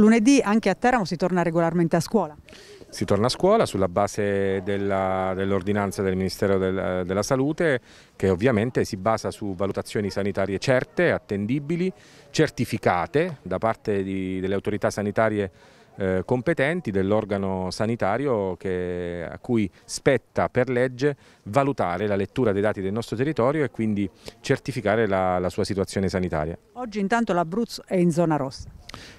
Lunedì anche a Teramo si torna regolarmente a scuola. Si torna a scuola sulla base dell'ordinanza dell del Ministero del, della Salute che ovviamente si basa su valutazioni sanitarie certe, attendibili, certificate da parte di, delle autorità sanitarie eh, competenti dell'organo sanitario che, a cui spetta per legge valutare la lettura dei dati del nostro territorio e quindi certificare la, la sua situazione sanitaria. Oggi intanto l'Abruzzo è in zona rossa.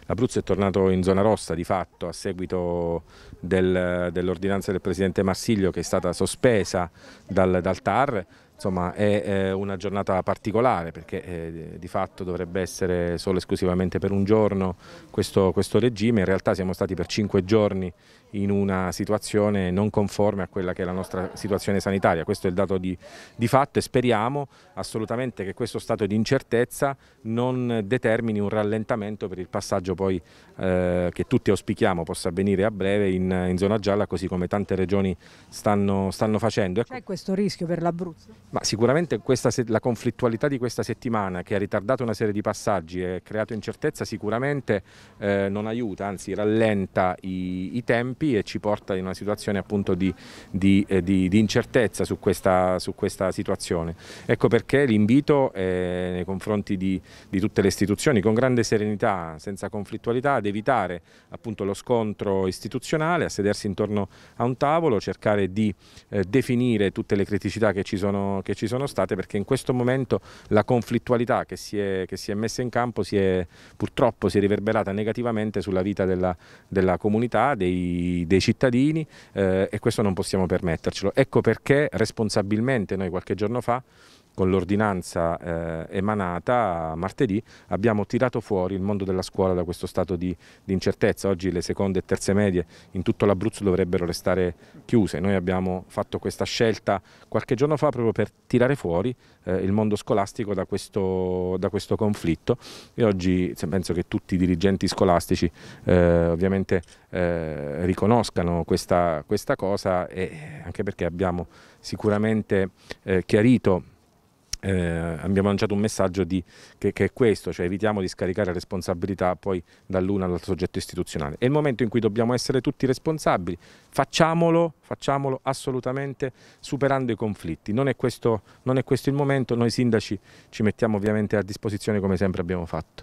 L'Abruzzo è tornato in zona rossa di fatto a seguito del, dell'ordinanza del Presidente Marsiglio che è stata sospesa dal, dal TAR insomma è eh, una giornata particolare perché eh, di fatto dovrebbe essere solo esclusivamente per un giorno questo, questo, regime, in realtà siamo stati per cinque giorni in una situazione non conforme a quella che è la nostra situazione sanitaria, questo è il dato di, di fatto e speriamo assolutamente che questo stato di incertezza non determini un rallentamento per il passaggio poi eh, che tutti auspichiamo possa avvenire a breve in, in, zona gialla così come tante regioni stanno, stanno facendo. Ecco. C'è questo rischio per l'Abruzzo? Ma sicuramente questa, la conflittualità di questa settimana che ha ritardato una serie di passaggi e creato incertezza sicuramente eh, non aiuta, anzi rallenta i, i, tempi e ci porta in una situazione appunto di, di, eh, di, di incertezza su questa, su questa, situazione. Ecco perché l'invito eh, nei confronti di, tutte le istituzioni con grande serenità, senza conflittualità, ad evitare appunto lo scontro istituzionale, a sedersi intorno a un tavolo, cercare di eh, definire tutte le criticità che ci sono che ci sono state perché in questo momento la conflittualità che si è, che si è messa in campo si è, purtroppo si è riverberata negativamente sulla vita della, della comunità, dei, dei cittadini eh, e questo non possiamo permettercelo. Ecco perché responsabilmente noi qualche giorno fa con l'ordinanza eh, emanata martedì abbiamo tirato fuori il mondo della scuola da questo stato di, di incertezza. Oggi le seconde e terze medie in tutto l'Abruzzo dovrebbero restare chiuse. Noi abbiamo fatto questa scelta qualche giorno fa proprio per tirare fuori eh, il mondo scolastico da questo, da questo, conflitto e oggi penso che tutti i dirigenti scolastici eh, ovviamente eh, riconoscano questa, questa cosa anche perché abbiamo sicuramente eh, chiarito eh, abbiamo lanciato un messaggio di, che, che, è questo, cioè evitiamo di scaricare responsabilità poi dall'una al soggetto istituzionale. È il momento in cui dobbiamo essere tutti responsabili, facciamolo, facciamolo assolutamente superando i conflitti, non è, questo, non è questo il momento, noi sindaci ci mettiamo ovviamente a disposizione come sempre abbiamo fatto.